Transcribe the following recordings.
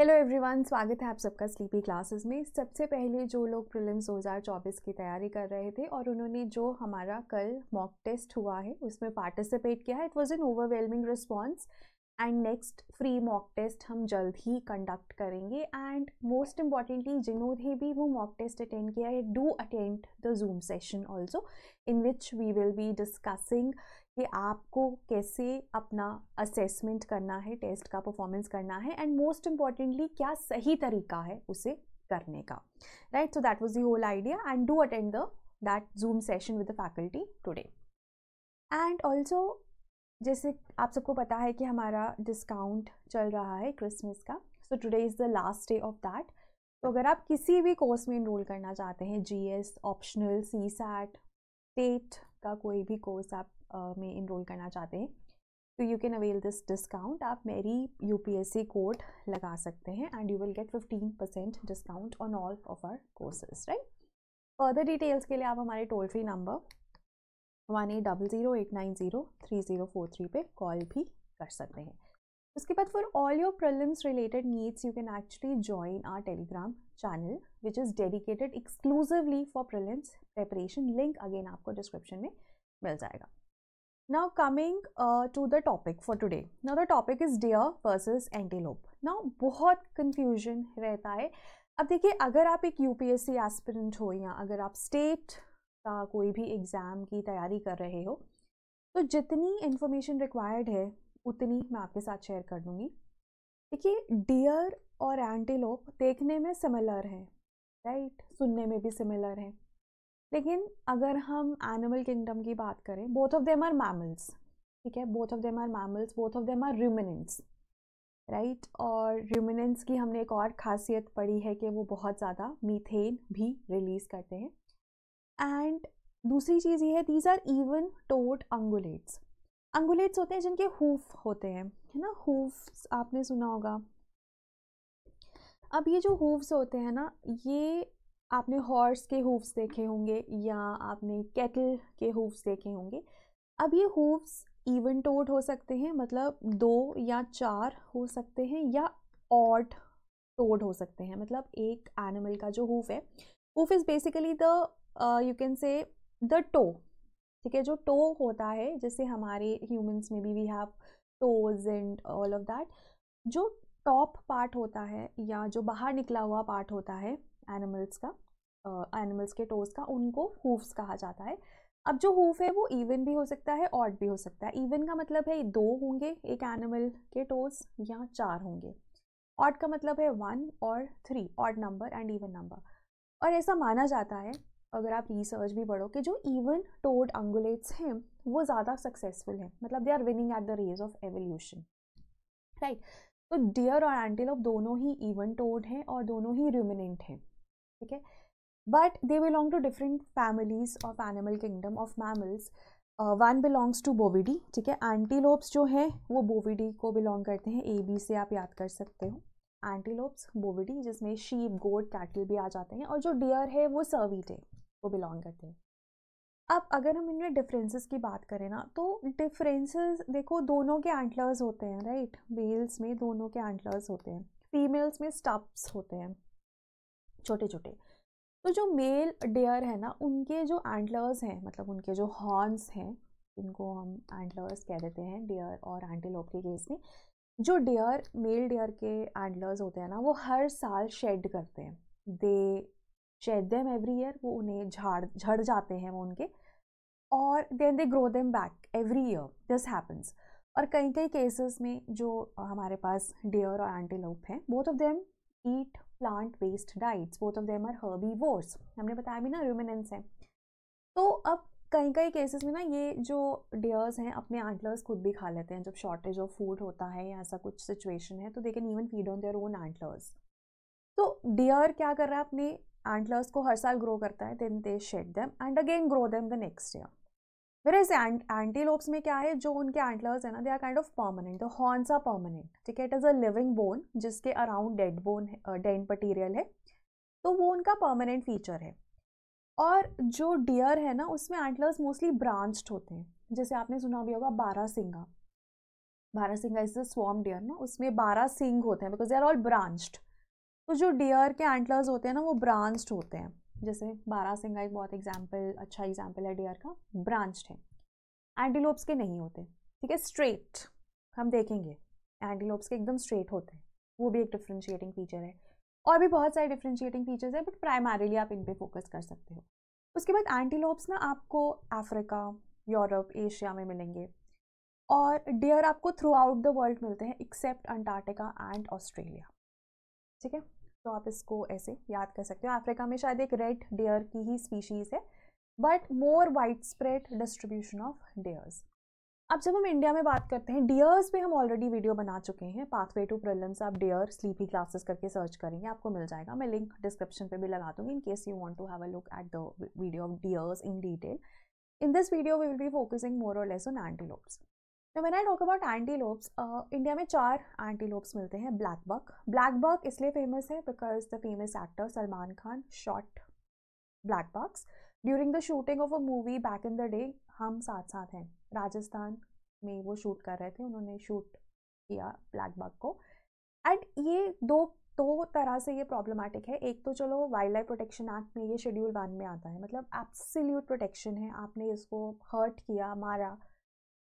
Hello everyone स्वागत है आप सबका स्लीपी क्लासेस में सबसे पहले जो लोग प्रीलिम्स 2024 की तैयारी कर रहे थे और उन्होंने जो हमारा कल मॉक टेस्ट हुआ है उसमें पार्टिसिपेट किया है it was an overwhelming response and next free mock test हम जल्द ही कंडक्ट करेंगे एंड मोस्ट इम्पॉर्टेंटली जिन्होंने भी वो मॉक टेस्ट अटेंड किया है do attend the Zoom session also in which we will be discussing कि आपको कैसे अपना असेसमेंट करना है टेस्ट का परफॉर्मेंस करना है एंड मोस्ट इम्पॉर्टेंटली क्या सही तरीका है उसे करने का right so that was the whole idea and do attend the that Zoom session with the faculty today and also जैसे आप सबको पता है कि हमारा डिस्काउंट चल रहा है क्रिसमस का so today is the last day of that तो अगर आप किसी भी कोर्स में इनरोल करना चाहते हैं G S optional C SAT TET का कोई भी कोर्स आप Uh, में इनरोल करना चाहते हैं तो you can avail this discount आप मेरी U P S C code लगा सकते हैं and you will get fifteen percent discount on all of our courses right further details के लिए आप हमारे toll free number one eight double zero eight nine zero three zero four three पे call भी कर सकते हैं उसके बाद for all your problems related needs you can actually join are Telegram channel which is dedicated exclusively for problems preparation link again आपको description में मिल जाएगा Now coming uh, to the topic for today. Now the topic is deer versus antelope. Now बहुत confusion रहता है अब देखिए अगर आप एक सी एस्पिरेंट हो या अगर आप स्टेट का कोई भी एग्ज़ाम की तैयारी कर रहे हो तो जितनी इन्फॉर्मेशन रिक्वायर्ड है उतनी मैं आपके साथ शेयर कर दूँगी देखिए डियर और एंटीलोप देखने में सिमिलर हैं राइट सुनने में भी सिमिलर हैं लेकिन अगर हम एनिमल किंगडम की बात करें both of them are mammals ठीक है both of them are mammals both of them are ruminants right और र्यूमिनेंट्स की हमने एक और खासियत पड़ी है कि वो बहुत ज़्यादा मीथेन भी रिलीज़ करते हैं एंड दूसरी चीज़ ये है these are even toed ungulates ungulates होते हैं जिनके हुफ होते हैं है ना हूफ्स आपने सुना होगा अब ये जो हुफ्स होते हैं ना ये आपने हॉर्स के हूव्स देखे होंगे या आपने कैटल के हूव्स देखे होंगे अब ये हूव्स इवन टोड हो सकते हैं मतलब दो या चार हो सकते हैं या ऑट टोड हो सकते हैं मतलब एक एनिमल का जो हूफ है hoof is basically the you can say the toe ठीक है जो टो होता है जैसे हमारे ह्यूमंस में भी we have toes and all of that जो टॉप पार्ट होता है या जो बाहर निकला हुआ पार्ट होता है एनिमल्स का एनिमल्स uh, के टोज का उनको हुफ्स कहा जाता है अब जो हुफ है वो इवन भी हो सकता है ऑड भी हो सकता है इवन का मतलब है दो होंगे एक एनिमल के टोज या चार होंगे ऑड का मतलब है वन और three odd number and even number और ऐसा माना जाता है अगर आप रिसर्च भी पढ़ो कि जो इवन टोड अंगुलेट्स हैं वो ज़्यादा सक्सेसफुल हैं मतलब they are winning at the race of evolution right तो डियर और एंटिलोप दोनों ही इवन टोड हैं और दोनों ही रिमिनेंट हैं ठीक है but they belong to different families of animal kingdom of mammals one belongs to Bovidae ठीक है एंटीलोप्स जो हैं वो बोविडी को बिलोंग करते हैं ए बी से आप याद कर सकते हो एंटीलोप्स बोविडी जिसमें शीप गोट कैटल भी आ जाते हैं और जो डियर है वो सर्वीटे को बिलोंग करते हैं अब अगर हम इनमें डिफरेंसेस की बात करें ना तो डिफरेंसेस देखो दोनों के एंटलर्स होते हैं राइट मेल्स में दोनों के एंटलर्स होते हैं फीमेल्स में स्टप्स होते हैं छोटे छोटे तो जो मेल डेयर है ना उनके जो एंटलर्स हैं मतलब उनके जो हॉर्न्स हैं इनको हम एंटलर्स कह देते हैं डेयर और एंटीलोप के केस में जो डेयर मेल डेयर के एंटलर्स होते हैं ना वो हर साल शेड करते हैं they shed them every year वो उन्हें झाड़ झड़ जाते हैं वो उनके और then they grow them back every year this happens और कई कई केसेस में जो हमारे पास डेयर और एंटीलोप हैं both of them eat plant based diets both of them are herbivores हमने बताया भी ना रूमिनेंस हैं तो अब कई कई केसेस में ना ये जो डियर्स हैं अपने एंटलर्स खुद भी खा लेते हैं जब शॉर्टेज ऑफ फूड होता है या ऐसा कुछ सिचुएशन है तो they can even feed on their own antlers तो डियर क्या कर रहा है अपने एंटलर्स को हर साल ग्रो करता है then they shed them and again grow them the next year फिर इस एंटीलोप्स में क्या है जो उनके एंटलर्स है ना they are kind of permanent the horns are permanent ठीक है it is a living bone जिसके around dead bone dead material है तो वो उनका परमानेंट फीचर है और जो डियर है ना उसमें एंटलर्स मोस्टली ब्रांच्ड होते हैं जैसे आपने सुना भी होगा बारह सिंगा बारह सिंगा इज द स्वॉम डियर ना उसमें बारह सिंग होते हैं because they are all branched तो जो डियर के एंटलर्स होते हैं ना वो ब्रांच्ड होते हैं जैसे बारह सिंगा एक बहुत एग्जाम्पल अच्छा एग्जाम्पल है डियर का ब्रांच है एंटीलोप्स के नहीं होते ठीक है स्ट्रेट हम देखेंगे एंटीलोप्स के एकदम स्ट्रेट होते हैं वो भी एक डिफ्रेंशिएटिंग फीचर है और भी बहुत सारे डिफ्रेंशिएटिंग फीचर्स है बट प्राइमरीली आप इन पर फोकस कर सकते हो उसके बाद एंटीलोप्स ना आपको अफ्रीका यूरोप एशिया में मिलेंगे और डियर आपको थ्रू आउट द वर्ल्ड मिलते हैं एक्सेप्ट अंटार्कटिका एंड ऑस्ट्रेलिया ठीक है तो आप इसको ऐसे याद कर सकते हो अफ्रीका में शायद एक रेड डेयर की ही स्पीशीज़ है but more widespread distribution of deers अब जब हम इंडिया में बात करते हैं डियर्स पे हम ऑलरेडी वीडियो बना चुके हैं पाथवे टू प्रिलिम्स आप डियर स्लीपी क्लासेस करके सर्च करेंगे आपको मिल जाएगा मैं लिंक डिस्क्रिप्शन पे भी लगा दूंगी in case you want to have a look at the video of deers in detail in this video we will be focusing more और less on antelopes Now when I talk about antelopes, uh, India में चार anti lobes मिलते हैं black Barq black Barq इसलिए famous है because the famous actor Salman Khan shot black bucks during the shooting of a movie back in the day हम साथ साथ हैं राजस्थान में वो शूट कर रहे थे उन्होंने शूट किया ब्लैक बर्क को एंड ये दो दो तरह से ये प्रॉब्लमैटिक है एक तो चलो वाइल्ड लाइफ प्रोटेक्शन एक्ट में ये शेड्यूल वन में आता है मतलब एप्सिल्यूट प्रोटेक्शन है आपने इसको हर्ट किया मारा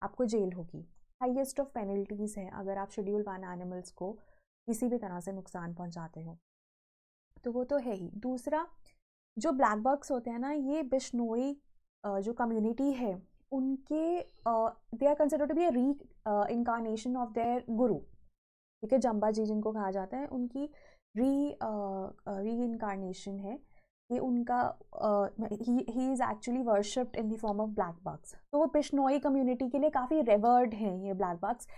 आपको जेल होगी हाइएस्ट ऑफ पेनल्टीज़ है अगर आप शेड्यूल वन एनिमल्स को किसी भी तरह से नुकसान पहुंचाते हो तो वो तो है ही दूसरा जो ब्लैक बग्स होते हैं ना ये बिश्नोई जो कम्युनिटी है उनके they are consider to be reincarnation of their guru ठीक है जम्बा जी जिनको कहा जाता है उनकी री री इनकारनेशन है ये उनका ही is actually worshipped in the form of black bucks तो वो पिशनोई कम्युनिटी के लिए काफ़ी रेवर्ड हैं ये black bucks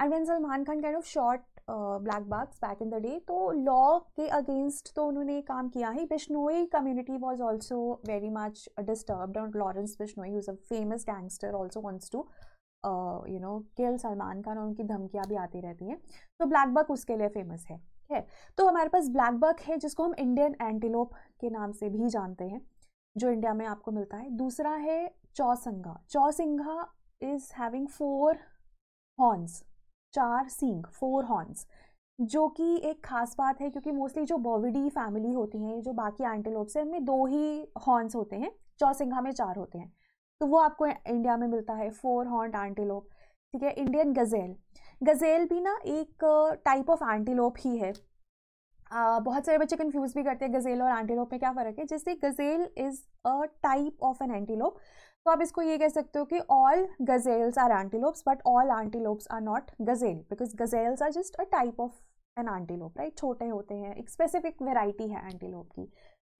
and when Salman Khan kind of shot black bucks back in the day तो लॉ के अगेंस्ट तो उन्होंने काम किया ही Bishnoi community was also very much disturb on Lawrence Bishnoi who's a famous gangster also wants to you know kill Salman Khan और उनकी धमकियाँ भी आती रहती हैं तो ब्लैक बक उसके लिए फेमस है ठीक है तो हमारे पास ब्लैक बक है जिसको हम इंडियन एंटीलोप के नाम से भी जानते हैं जो इंडिया में आपको मिलता है दूसरा है chousingha chousingha is having four horns चार सिंग फोर हॉर्न्स जो कि एक खास बात है क्योंकि मोस्टली जो बॉविडी फैमिली होती हैं जो बाकी एंटीलोप्स हैं उनमें दो ही हॉर्न्स होते हैं चौसिंगा में चार होते हैं तो वो आपको इंडिया में मिलता है फोर हॉर्न एंटीलोप ठीक है इंडियन गज़ेल गज़ेल भी ना एक टाइप ऑफ एंटीलोप ही है Uh, बहुत सारे बच्चे कंफ्यूज भी करते हैं गज़ेल और एंटीलोप में क्या फ़र्क है जैसे gazelle is a type of an antelope तो आप इसको ये कह सकते हो कि all gazelles are antelopes but all antelopes are not gazelle because gazelles are just a type of an antelope right छोटे होते हैं एक स्पेसिफिक वेराइटी है एंटीलोप की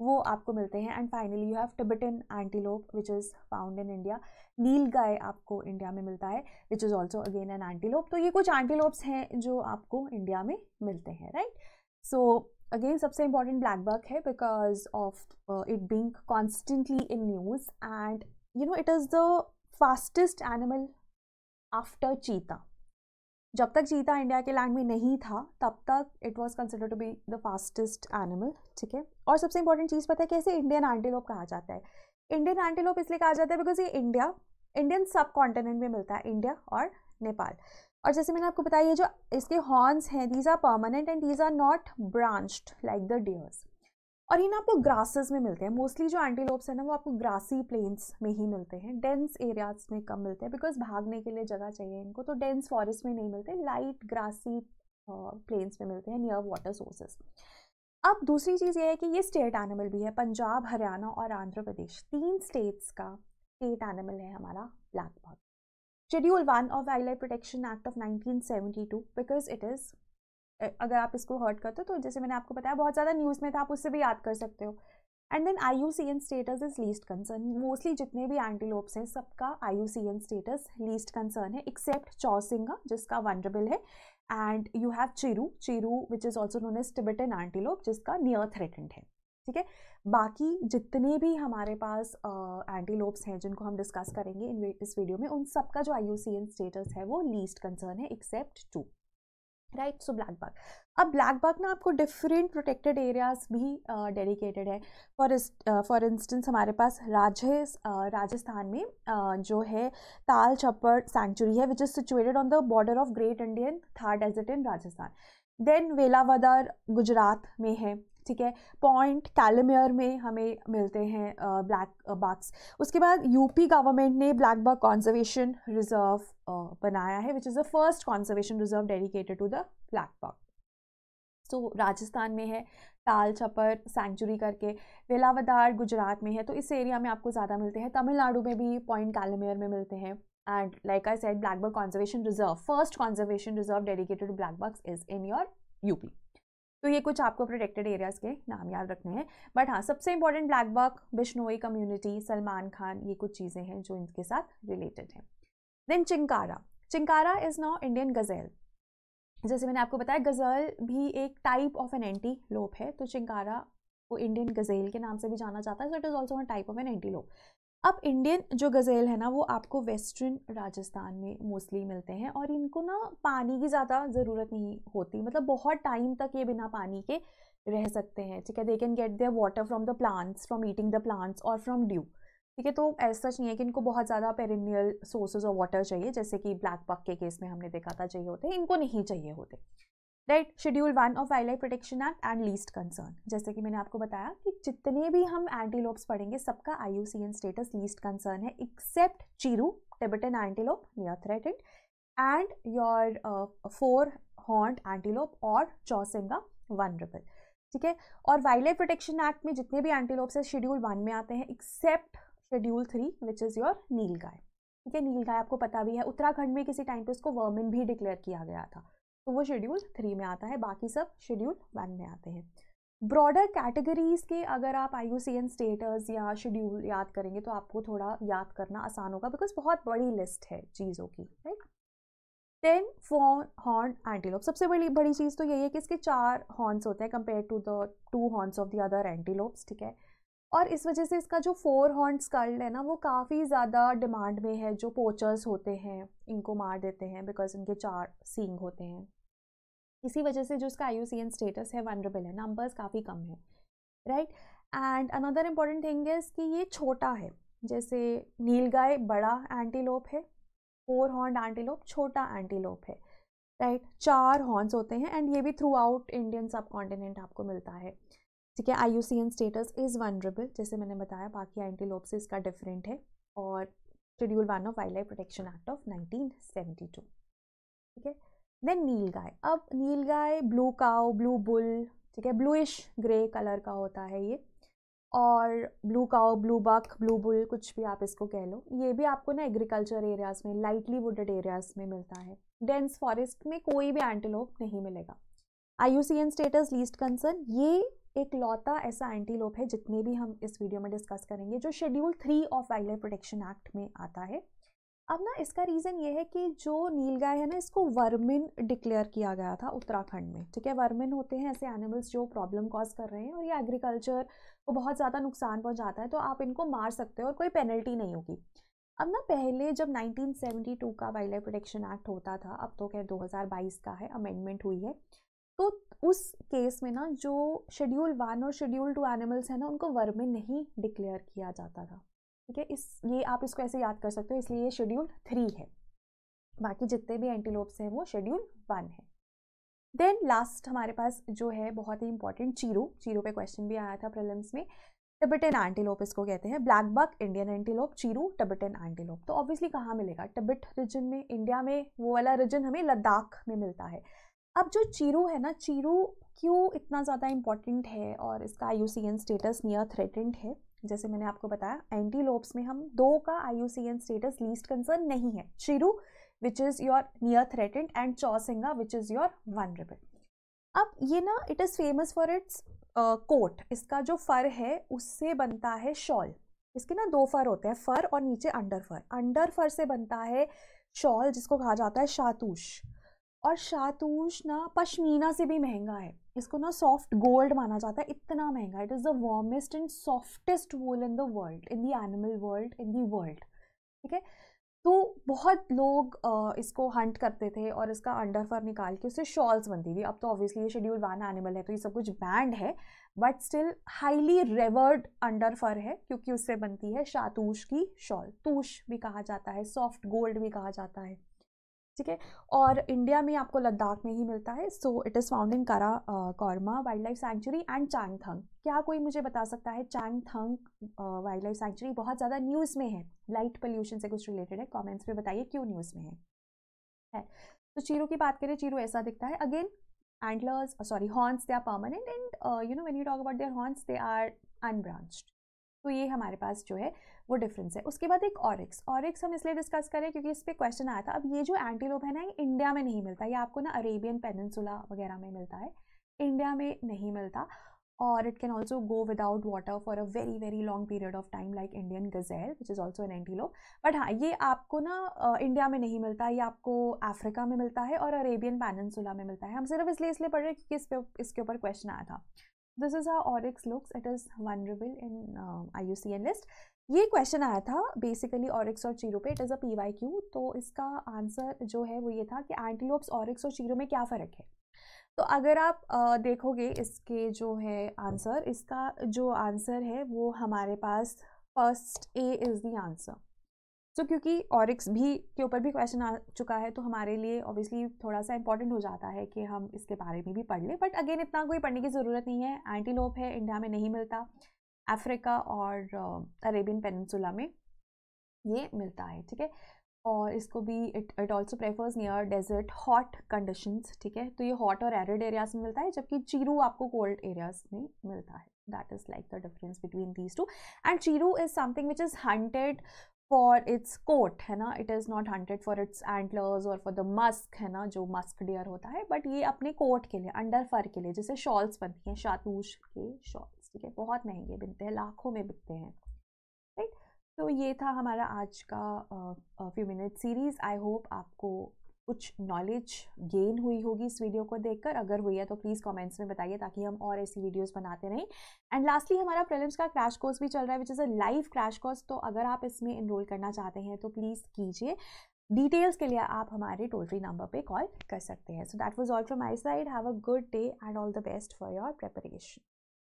वो आपको मिलते हैं and finally you have anti antelope which is found in India nilgai आपको इंडिया में मिलता है which is also again an antelope तो ये कुछ एंटीलोप्स हैं जो आपको इंडिया में मिलते हैं राइट right? सो अगेन सबसे इम्पॉर्टेंट ब्लैक बर्क है because of it being constantly in news and you know it is the fastest animal after cheetah जब तक चीता इंडिया के लैंड में नहीं था तब तक it was consider to be the fastest animal ठीक है और सबसे इंपॉर्टेंट चीज़ पता है कैसे इंडियन एंटीलोप कहा जाता है इंडियन एंटीलोप इसलिए कहा जाता है बिकॉज ये इंडिया इंडियन सब कॉन्टिनेंट में मिलता है इंडिया और नेपाल और जैसे मैंने आपको बताया जो इसके हॉर्न्स हैं these are permanent and these are not branched like the deers और ये ना आपको ग्रासेस में मिलते हैं मोस्टली जो एंटीलोप्स हैं ना वो आपको ग्रासी प्लेन्स में ही मिलते हैं डेंस एरियाज में कम मिलते हैं बिकॉज भागने के लिए जगह चाहिए इनको तो डेंस फॉरेस्ट में नहीं मिलते लाइट ग्रासी प्लेन्स में मिलते हैं नियर वाटर सोर्सेज अब दूसरी चीज़ ये है कि ये स्टेट एनिमल भी है पंजाब हरियाणा और आंध्र प्रदेश तीन स्टेट्स का स्टेट एनिमल है हमारा black buck schedule one of wild protection act of 1972 because it is अगर आप इसको हर्ट करते हो तो जैसे मैंने आपको बताया बहुत ज़्यादा न्यूज़ में था आप उससे भी याद कर सकते हो and then I U C N status is least concern mostly जितने भी एंटीलोप्स हैं सबका I U C N status least concern है एक्सेप्ट चौसिंगा जिसका वनरेबल है and you have chiru chiru which is also known as Tibetan antelope जिसका near threatened है ठीक है बाकी जितने भी हमारे पास एंटीलोप्स हैं जिनको हम डिस्कस करेंगे इन इस वीडियो में उन सब का जो आई स्टेटस है वो लीस्ट कंसर्न है except two right so black buck अब ब्लैक बग ना आपको डिफरेंट प्रोटेक्टेड एरियाज भी डेडिकेटेड uh, है फॉर फॉर इंस्टेंस हमारे पास राजेस uh, राजस्थान में uh, जो है ताल छप्पर सेंचुरी है which is situated on the border of great Indian Thar desert in Rajasthan then Velavadar Gujarat में है ठीक है पॉइंट कैलमेयर में हमें मिलते हैं ब्लैक बाग्स उसके बाद यूपी गवर्नमेंट ने ब्लैक बाग कॉन्जर्वेशन रिजर्व बनाया है which is the first conservation reserve dedicated to the black buck so Rajasthan में है ताल छपर सेंचुरी करके वेलावदार गुजरात में है तो इस एरिया में आपको ज़्यादा मिलते हैं तमिलनाडु में भी पॉइंट कैलमेयर में मिलते हैं and like I said black buck conservation reserve first conservation reserve dedicated to black bucks is in your UP तो ये कुछ आपको प्रोटेक्टेड एरियाज़ के नाम याद रखने हैं बट हाँ सबसे important black Bishnoi community Salman Khan ये कुछ चीज़ें हैं जो इनके साथ रिलेटेड हैं then chinkara chinkara is now Indian gazelle जैसे मैंने आपको बताया गज़ल भी एक टाइप ऑफ एन एंटी लोप है तो चिंकारा को इंडियन गज़ेल के नाम से भी जाना जाता है so it is also type of an antelope अब इंडियन जो गज़ेल है ना वो आपको वेस्टर्न राजस्थान में मोस्टली मिलते हैं और इनको ना पानी की ज़्यादा ज़रूरत नहीं होती मतलब बहुत टाइम तक ये बिना पानी के रह सकते हैं ठीक है they can get their water from the plants from eating the plants और फ्रॉम ड्यू ठीक है तो ऐसा नहीं है कि इनको बहुत ज़्यादा पेरिनियल सोर्सेज ऑफ वाटर चाहिए जैसे कि ब्लैक पक के केस में हमने देखा था चाहिए होते हैं इनको नहीं चाहिए होते right schedule one of wildlife protection act and least concern जैसे कि मैंने आपको बताया कि जितने भी हम एंटीलोप्स पढ़ेंगे सबका आई स्टेटस लीस्ट कंसर्न है except chiru Tibetan antelope near threatened and your four horned antelope और चौसिंगा वन रिपल ठीक है और वाइल्ड लाइफ प्रोटेक्शन एक्ट में जितने भी एंटीलोप्स है शेड्यूल वन में आते हैं except schedule three which is your nilgai ठीक है नील गाय आपको पता भी है उत्तराखंड में किसी टाइम पे उसको वर्मिन भी डिक्लेयर किया गया था तो वो शेड्यूल थ्री में आता है बाकी सब शेड्यूल वन में आते हैं ब्रॉडर कैटेगरीज के अगर आप I U C N status या शेड्यूल याद करेंगे तो आपको थोड़ा याद करना आसान होगा बिकॉज बहुत बड़ी लिस्ट है चीज़ों की right then four horn antelope सबसे बड़ी बड़ी चीज़ तो यही है कि इसके चार हॉर्न्स होते हैं compare to the two horns of the other antelopes ठीक है और इस वजह से इसका जो फोर हॉर्न स्कल्ड है ना वो काफ़ी ज़्यादा डिमांड में है जो पोचर्स होते हैं इनको मार देते हैं बिकॉज इनके चार सींग होते हैं इसी वजह से जो उसका आई स्टेटस है वनरेबल है नंबर्स काफ़ी कम है right and another important thing is कि ये छोटा है जैसे नीलगाय बड़ा एंटीलोप है फोर हॉर्न एंटीलोप छोटा एंटीलोप है राइट right? चार हॉर्न्स होते हैं एंड ये भी throughout Indian subcontinent आपको मिलता है ठीक है I U C N status is vulnerable जैसे मैंने बताया बाकी एंटीलोप से इसका डिफरेंट है और schedule one of wildlife protection act of 1972 ठीक है देन नील गाय अब nilgai blue cow blue bull ठीक है ब्लूइश ग्रे कलर का होता है ये और blue cow blue buck blue bull कुछ भी आप इसको कह लो ये भी आपको ना एग्रीकल्चर एरियाज़ में लाइटली वुडेड एरियाज़ में मिलता है डेंस फॉरेस्ट में कोई भी एंटीलोप नहीं मिलेगा आई स्टेटस लीस्ट कंसर्न ये एक लौता ऐसा एंटीलोप है जितने भी हम इस वीडियो में डिस्कस करेंगे जो schedule three of wildlife protection act में आता है अब ना इसका रीज़न ये है कि जो नील गाय है ना इसको वर्मिन डिक्लेयर किया गया था उत्तराखंड में ठीक है वर्मिन होते हैं ऐसे एनिमल्स जो प्रॉब्लम कॉज कर रहे हैं और ये एग्रीकल्चर को बहुत ज़्यादा नुकसान पहुंचाता है तो आप इनको मार सकते हो और कोई पेनल्टी नहीं होगी अब ना पहले जब 1972 का वाइल्ड लाइफ प्रोटेक्शन एक्ट होता था अब तो खैर दो का है अमेंडमेंट हुई है तो उस केस में ना जो शेड्यूल वन और शेड्यूल टू एनिमल्स हैं ना उनको वर्मिन नहीं डिक्लेयर किया जाता था ठीक है इस ये आप इसको ऐसे याद कर सकते हो इसलिए ये शेड्यूल थ्री है बाकी जितने भी एंटीलोप्स हैं वो शेड्यूल वन है देन लास्ट हमारे पास जो है बहुत ही इंपॉर्टेंट चीरो चीरो पे क्वेश्चन भी आया था प्रिलिम्स में टिबिटन एंटीलोप इसको कहते हैं black buck Indian antelope chiru Tibetan antelope तो ऑब्वियसली कहाँ मिलेगा टिबिट रीजन में इंडिया में वो वाला रीजन हमें लद्दाख में मिलता है अब जो चीरू है ना चीरू क्यों इतना ज़्यादा इम्पॉर्टेंट है और इसका आई स्टेटस नियर थ्रेटेंट है जैसे मैंने आपको बताया एंटीलोप्स में हम दो का आई स्टेटस लीस्ट कंसर्न नहीं है chiru which is your near threatened and chousingha which is your vulnerable अब ये ना it is famous for its coat इसका जो फर है उससे बनता है शॉल इसके ना दो फर होते हैं फर और नीचे अंडर फर अंडर फर से बनता है शॉल जिसको कहा जाता है शातूश और शातूश ना पश्मीना से भी महंगा है इसको ना सॉफ्ट गोल्ड माना जाता है इतना महंगा it is the warmest and softest wool in the world in the animal world in the world ठीक है तो बहुत लोग इसको हंट करते थे और इसका अंडर फर निकाल के उससे शॉल्स बनती थी अब तो ऑब्वियसली ये शेड्यूल वन एनिमल है तो ये सब कुछ बैंड है but still highly revered under fur है क्योंकि उससे बनती है शातूश की शॉल तूश भी कहा जाता है सॉफ्ट गोल्ड भी कहा जाता है ठीक है और इंडिया में आपको लद्दाख में ही मिलता है so it is found in Karakoram wildlife sanctuary and Changthang क्या कोई मुझे बता सकता है चांगथंग वाइल्ड लाइफ सेंचुरी बहुत ज़्यादा न्यूज़ में है लाइट पोल्यूशन से कुछ रिलेटेड है कॉमेंट्स में बताइए क्यों न्यूज़ में है, तो चीरू की बात करें चीरू ऐसा दिखता है again antlers sorry horns they are permanent and you know when you talk about their horns they are unbranched तो ये हमारे पास जो है वो डिफरेंस है उसके बाद एक ऑरिक्स ऑरिक्स हम इसलिए डिस्कस करें क्योंकि इस पर क्वेश्चन आया था अब ये जो एंटीलोप है ना ये इंडिया में नहीं मिलता ये आपको ना अरेबियन पेनसुला वगैरह में मिलता है इंडिया में नहीं मिलता और it can also go without water for a very very long period of time like Indian gazelle which is also an antelope but हाँ ये आपको ना इंडिया में नहीं मिलता ये आपको अफ्रीका में मिलता है और अरेबियन पैनसुला में मिलता है हम सिर्फ इसलिए इसलिए पढ़ रहे हैं क्योंकि इस पर इसके ऊपर क्वेश्चन आया था this is how oryx looks it is vulnerable in I U C N list ये क्वेश्चन आया था बेसिकली ऑरिक्स और चीरो पे it is a P Y Q तो इसका आंसर जो है वो ये था कि एंटीलोप्स ऑरिक्स और चीरो में क्या फ़र्क है तो अगर आप आ, देखोगे इसके जो है आंसर इसका जो आंसर है वो हमारे पास first A is the answer so so, क्योंकि ऑरिक्स भी के ऊपर भी क्वेश्चन आ चुका है तो हमारे लिए ऑब्वियसली थोड़ा सा इंपॉर्टेंट हो जाता है कि हम इसके बारे में भी पढ़ लें बट अगेन इतना कोई पढ़ने की ज़रूरत नहीं है एंटीलोप है इंडिया में नहीं मिलता अफ्रीका और अरेबियन पेनसुला में ये मिलता है ठीक है और इसको भी it it also prefers near desert hot conditions ठीक है तो ये हॉट और एरिड एरियाज में मिलता है जबकि चीरू आपको कोल्ड एरियाज में मिलता है that is like the difference between these two and chiru is something which is hunted for its coat है ना it is not hunted for its antlers और फॉर द मस्क है ना जो मस्क डियर होता है बट ये अपने कोट के लिए अंडर फर के लिए जैसे शॉल्स बनती हैं शातूश के शॉल्स ठीक है बहुत महंगे बनते हैं लाखों में बिकते हैं राइट तो ये था हमारा आज का few minute series I hope आपको कुछ नॉलेज गेन हुई होगी इस वीडियो को देखकर अगर हुई है तो प्लीज़ कमेंट्स में बताइए ताकि हम और ऐसी वीडियोस बनाते रहें एंड लास्टली हमारा प्रीलिम्स का क्रैश कोर्स भी चल रहा है which is a live crash course तो अगर आप इसमें इनरोल करना चाहते हैं तो प्लीज़ कीजिए डिटेल्स के लिए आप हमारे टोल फ्री नंबर पर कॉल कर सकते हैं so that was all from my side have a good day and all the best for your preparation